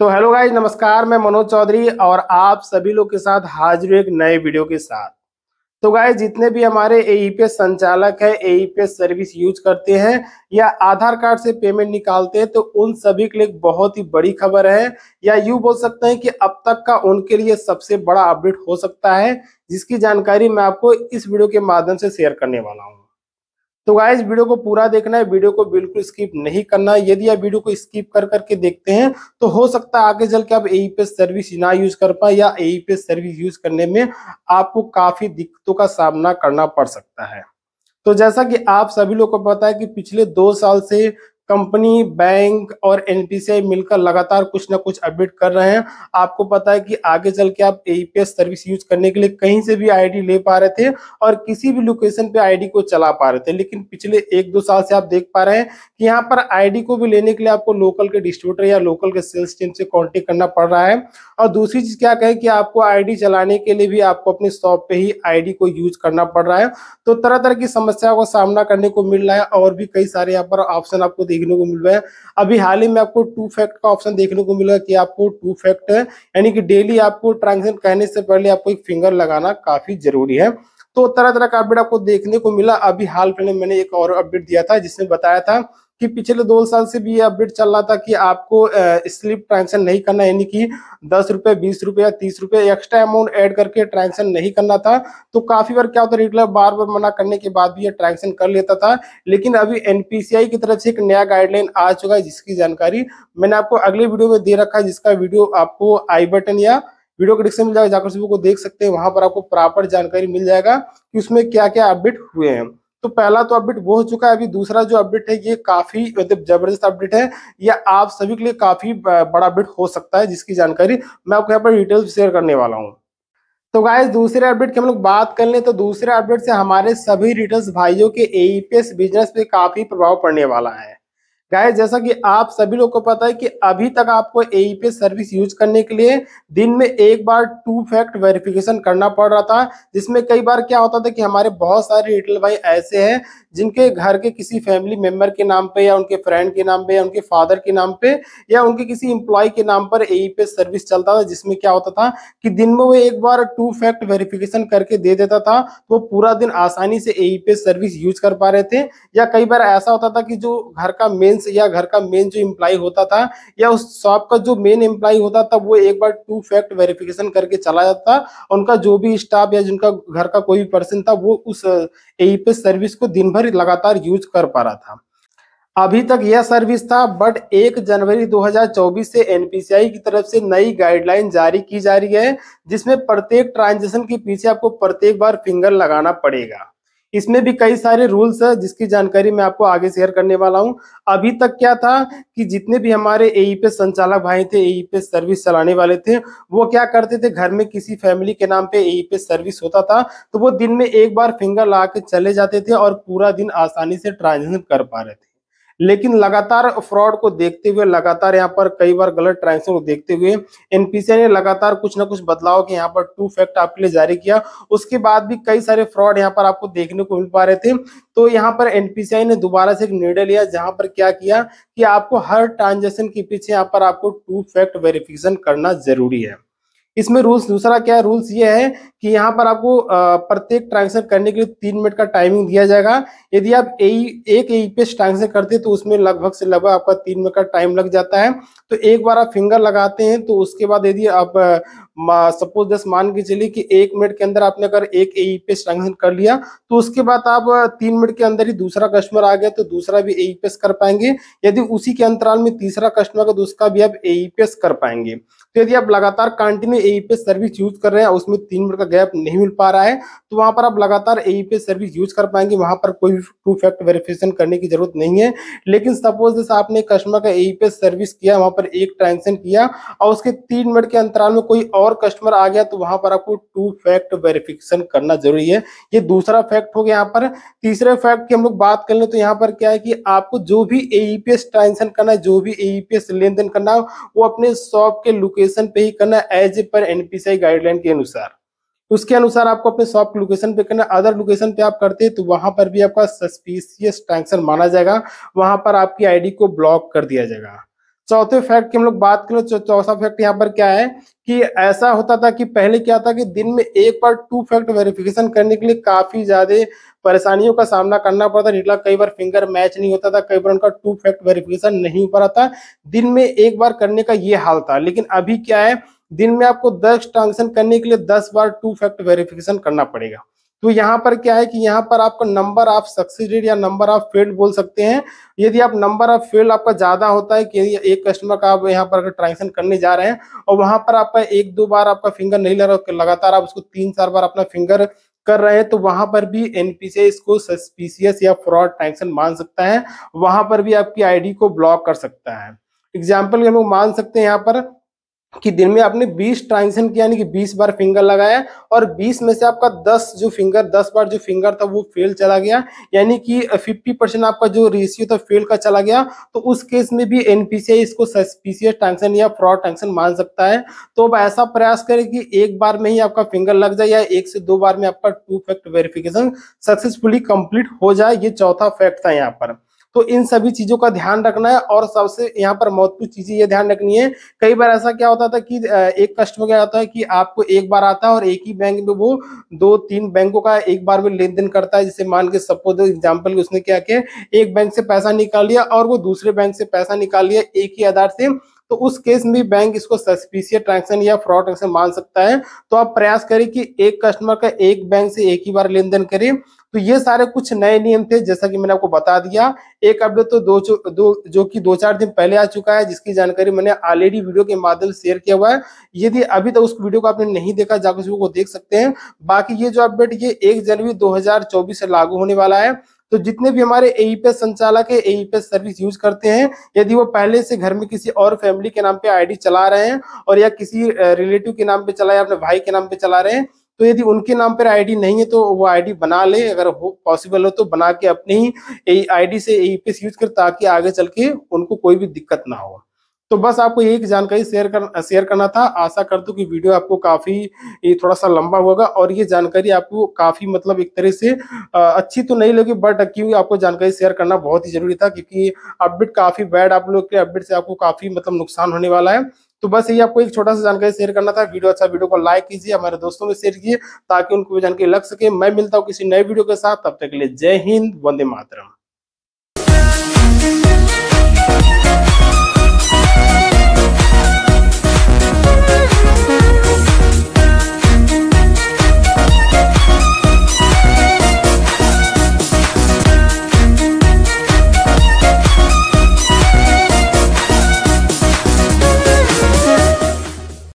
तो hello guys नमस्कार मैं मनोज चौधरी और आप सभी लोग के साथ हाजिर एक नए वीडियो के साथ तो गाय जितने भी हमारे ए e संचालक है ए e सर्विस यूज करते हैं या आधार कार्ड से पेमेंट निकालते हैं तो उन सभी के लिए बहुत ही बड़ी खबर है या यूँ बोल सकते हैं कि अब तक का उनके लिए सबसे बड़ा अपडेट हो सकता है जिसकी जानकारी मैं आपको इस वीडियो के माध्यम से शेयर करने वाला हूँ तो इस वीडियो को पूरा देखना है वीडियो को बिल्कुल स्किप नहीं करना है यदि आप वीडियो को स्किप कर करके देखते हैं तो हो सकता है आगे चल के आप ए सर्विस ना यूज कर पाए या ए सर्विस यूज करने में आपको काफी दिक्कतों का सामना करना पड़ सकता है तो जैसा कि आप सभी लोग को पता है कि पिछले दो साल से कंपनी बैंक और एनपीसीआई मिलकर लगातार कुछ ना कुछ अपडेट कर रहे हैं आपको पता है कि आगे चल के आप एपीएस सर्विस यूज करने के लिए कहीं से भी आईडी ले पा रहे थे और किसी भी लोकेशन पे आईडी को चला पा रहे थे लेकिन पिछले एक दो साल से आप देख पा रहे हैं कि यहाँ पर आईडी को भी लेने के लिए आपको लोकल के डिस्ट्रीब्यूटर या लोकल के सेल्स टीम से कॉन्टेक्ट करना पड़ रहा है और दूसरी चीज क्या कहे कि आपको आई चलाने के लिए भी आपको अपने शॉप पे ही आई को यूज करना पड़ रहा है तो तरह तरह की समस्याओं का सामना करने को मिल रहा है और भी कई सारे यहाँ पर ऑप्शन आपको देख देखने को मिल रहा है अभी हाल ही में आपको टू फैक्ट का ऑप्शन देखने को मिलेगा कि आपको टू फैक्ट यानी कि डेली आपको ट्रांजेक्शन कहने से पहले आपको एक फिंगर लगाना काफी जरूरी है तो तरह तरह का अपडेट आपको देखने को मिला अभी हाल फिलहाल मैंने एक और अपडेट दिया था जिसमें बताया था कि पिछले दो साल से भी ये अपडेट चल रहा था कि आपको स्लिप ट्रांजेक्शन नहीं करना यानी कि दस रुपये बीस रुपये या तीस रुपये एक्स्ट्रा अमाउंट ऐड करके ट्रांजेक्शन नहीं करना था तो काफी बार क्या होता रेगुलर बार बार मना करने के बाद भी ये ट्रांजेक्शन कर लेता था लेकिन अभी एनपीसीआई की तरफ से एक नया गाइडलाइन आ चुका है जिसकी जानकारी मैंने आपको अगले वीडियो में दे रखा है जिसका वीडियो आपको आई बटन या वीडियो के डिस्क्रिप्शन मिल जाएगा को देख सकते हैं वहां पर आपको प्रॉपर जानकारी मिल जाएगा कि उसमें क्या क्या अपडेट हुए हैं तो पहला तो अपडेट वो हो चुका है अभी दूसरा जो अपडेट है ये काफी मतलब जबरदस्त अपडेट है या आप सभी के लिए काफी बड़ा अपडेट हो सकता है जिसकी जानकारी मैं आपको यहाँ पर डिटेल्स शेयर करने वाला हूँ तो गाय दूसरे अपडेट की हम लोग बात कर ले तो दूसरे अपडेट से हमारे सभी रिटर्न भाइयों के एपीएस बिजनेस e पे काफी प्रभाव पड़ने वाला है गाय जैसा कि आप सभी लोग को पता है कि अभी तक आपको ए पे सर्विस यूज करने के लिए दिन में एक बार टू फैक्ट वेरिफिकेशन करना पड़ रहा था जिसमें कई बार क्या होता था कि हमारे बहुत सारे रिटेल भाई ऐसे हैं जिनके घर के किसी फैमिली मेंबर के नाम पे या उनके फ्रेंड के नाम पे या उनके फादर के नाम पे या उनके किसी इंप्लॉय के नाम पर ए पे सर्विस चलता था जिसमें क्या होता था कि दिन में वो एक बार टू फैक्ट वेरिफिकेशन करके दे देता था तो पूरा दिन आसानी से ए पे सर्विस यूज कर पा रहे थे या कई बार ऐसा होता था कि जो घर का मेन्स या घर का मेन जो इम्प्लाई होता था या उस शॉप का जो मेन एम्प्लाई होता था वो एक बार टू फैक्ट वेरिफिकेशन करके चला जाता था उनका जो भी स्टाफ या जिनका घर का कोई भी पर्सन था वो उस ए पे सर्विस को दिन भर भर लगातार यूज कर पा रहा था अभी तक यह सर्विस था बट 1 जनवरी 2024 से एनपीसीआई की तरफ से नई गाइडलाइन जारी की जा रही है जिसमें प्रत्येक ट्रांजेक्शन के पीछे आपको प्रत्येक बार फिंगर लगाना पड़ेगा इसमें भी कई सारे रूल्स है जिसकी जानकारी मैं आपको आगे शेयर करने वाला हूँ अभी तक क्या था कि जितने भी हमारे एई पे e संचालक भाई थे एई पे सर्विस चलाने वाले थे वो क्या करते थे घर में किसी फैमिली के नाम पे एई पे सर्विस होता था तो वो दिन में एक बार फिंगर ला चले जाते थे और पूरा दिन आसानी से ट्रांजेक्शन कर पा रहे थे लेकिन लगातार फ्रॉड को देखते हुए लगातार यहाँ पर कई बार गलत ट्रांजेक्शन को देखते हुए एनपीसीआई ने लगातार कुछ ना कुछ बदलाव के यहाँ पर टू फैक्ट आपके लिए जारी किया उसके बाद भी कई सारे फ्रॉड यहाँ पर आपको देखने को मिल पा रहे थे तो यहाँ पर एनपीसीआई ने दोबारा से एक निर्णय लिया जहां पर क्या किया कि आपको हर ट्रांजेक्शन के पीछे यहाँ पर आपको टू फैक्ट वेरिफिकेशन करना जरूरी है इसमें रूल्स दूसरा क्या है रूल्स ये है कि यहाँ पर आपको प्रत्येक ट्रांजेक्शन करने के लिए तीन मिनट का टाइमिंग दिया जाएगा यदि आप ए, एक ए पे ट्रांजेक्शन करते हैं तो उसमें लगभग से लगभग आपका तीन मिनट का टाइम लग जाता है तो एक बार आप फिंगर लगाते हैं तो उसके बाद यदि आप सपोज दस मान के चलिए कि एक मिनट के अंदर आपने अगर एक ए e पे ट्रांजेक्शन कर लिया तो उसके बाद आप तीन मिनट के अंदर ही दूसरा कस्टमर आ गया तो दूसरा भी ए e कर पाएंगे यदि उसी के अंतराल में तीसरा कस्टमर का तो उसका भी आप ए e कर पाएंगे तो यदि आप लगातार कंटिन्यू ए सर्विस यूज कर रहे हैं उसमें तीन मिनट का गैप नहीं मिल पा रहा है तो वहां पर आप लगातार ए सर्विस यूज कर पाएंगे वहां पर कोई टू फैक्ट वेरिफिकेशन करने की जरूरत नहीं है लेकिन सपोज जैसे आपने कस्टमर का ए सर्विस किया वहां पर एक ट्रांजेक्शन किया और उसके तीन मिनट के अंतराल में कोई और और कस्टमर आ गया तो वहां पर आपको टू फैक्ट वेरिफिकेशन करना जरूरी है ये दूसरा फैक्ट हो गया यहाँ पर तीसरे फैक्ट की हम लोग बात कर ले तो यहाँ पर क्या है कि आपको जो भी एईपीएस ट्रांजेक्शन e करना है जो भी एईपीएस e लेन देन करना है वो अपने शॉप के लोकेशन पे ही करना है एज पर एनपीसीआई गाइडलाइन के अनुसार उसके अनुसार आपको अपने शॉप लोकेशन पे करना अदर लोकेशन पे आप करते हैं तो वहां पर भी आपका सस्पिशियस ट्रांजेक्शन माना जाएगा वहां पर आपकी आईडी को ब्लॉक कर दिया जाएगा चौथे फैक्ट की हम लोग बात करें चौथा फैक्ट यहाँ पर क्या है कि ऐसा होता था कि पहले क्या था कि दिन में एक बार टू फैक्ट वेरिफिकेशन करने के लिए काफी ज्यादा परेशानियों का सामना करना पड़ता निकला कई बार फिंगर मैच नहीं होता था कई बार उनका टू फैक्ट वेरिफिकेशन नहीं हो पा रहा था दिन में एक बार करने का ये हाल था लेकिन अभी क्या है दिन में आपको दस ट्रांजेक्शन करने के लिए दस बार टू फैक्ट वेरिफिकेशन करना पड़ेगा तो यहाँ पर क्या है कि यहाँ पर आपका नंबर ऑफ सक्सीडेड या नंबर ऑफ फेल्ड बोल सकते हैं यदि आप नंबर ऑफ फेल्ड आपका ज़्यादा होता है कि एक कस्टमर का आप यहाँ पर अगर ट्रांजेक्शन करने जा रहे हैं और वहां पर आपका एक दो बार आपका फिंगर नहीं लगा लगातार आप उसको तीन चार बार अपना फिंगर कर रहे हैं तो वहां पर भी एनपीसीआई इसको सस्पिशियस या फ्रॉड ट्रांजेक्शन मान सकता है वहां पर भी आपकी आईडी को ब्लॉक कर सकता है एग्जाम्पल हम लोग मान सकते हैं यहाँ पर कि दिन में आपने 20 ट्रांजेक्शन किया यानी कि 20 बार फिंगर लगाया और 20 में से आपका 10 जो फिंगर 10 बार जो फिंगर था वो फेल चला गया यानी कि 50 परसेंट आपका जो रेशियो था फेल का चला गया तो उस केस में भी एनपीसीआई इसको सस्पिशियस ट्रांजेक्शन या फ्रॉड ट्रांजेक्शन मान सकता है तो अब ऐसा प्रयास करें कि एक बार में ही आपका फिंगर लग जाए या एक से दो बार में आपका two factor verification successfully complete हो जाए ये चौथा फैक्ट था यहाँ पर तो इन सभी चीजों का ध्यान रखना है और सबसे यहाँ पर महत्वपूर्ण चीजें ये ध्यान रखनी है कई बार ऐसा क्या होता था कि एक कस्टमर क्या होता है कि आपको एक बार आता है और एक ही बैंक में वो दो तीन बैंकों का एक बार में लेन देन करता है जिसे मान के सपोज एग्जाम्पल उसने क्या किया एक बैंक से पैसा निकाल लिया और वो दूसरे बैंक से पैसा निकाल लिया एक ही आधार से तो उस केस में बैंक इसको सस्पिशियस ट्रांजेक्शन या फ्रॉड ट्रांजेक्शन मान सकता है तो आप प्रयास करें कि एक कस्टमर का एक बैंक से एक ही बार लेन देन करें तो ये सारे कुछ नए नियम थे जैसा कि मैंने आपको बता दिया एक अपडेट तो दो दो जो कि दो चार दिन पहले आ चुका है जिसकी जानकारी मैंने ऑलरेडी वीडियो के माध्यम से शेयर किया हुआ है यदि अभी तक तो उस वीडियो को आपने नहीं देखा जाकर उसको देख सकते हैं बाकी ये जो अपडेट ये एक जनवरी दो से लागू होने वाला है तो जितने भी हमारे एईपीएस e संचालक है एईपीएस सर्विस यूज करते हैं यदि वो पहले से घर में किसी और फैमिली के नाम पे आईडी चला रहे हैं और या किसी रिलेटिव के नाम पे चला या अपने भाई के नाम पे चला रहे हैं तो यदि उनके नाम पर आईडी नहीं है तो वो आईडी बना ले अगर हो पॉसिबल हो तो बना के अपनी ही आईडी e से एईपीएस यूज कर ताकि आगे चल के उनको कोई भी दिक्कत ना हो तो बस आपको यही जानकारी शेयर कर शेयर करना था आशा करता हूँ कि वीडियो आपको काफ़ी थोड़ा सा लंबा होगा और ये जानकारी आपको काफ़ी मतलब एक तरह से अच्छी तो नहीं लगी बट क्योंकि आपको जानकारी शेयर करना बहुत ही जरूरी था क्योंकि अपडेट काफ़ी बैड आप लोग के अपडेट से आपको काफ़ी मतलब नुकसान होने वाला है तो बस यही आपको एक छोटा सा जानकारी शेयर करना था वीडियो अच्छा वीडियो को लाइक कीजिए हमारे दोस्तों में शेयर कीजिए ताकि उनको भी जानकारी लग सके मैं मिलता हूँ किसी नए वीडियो के साथ तब तक के लिए जय हिंद वंदे मातरम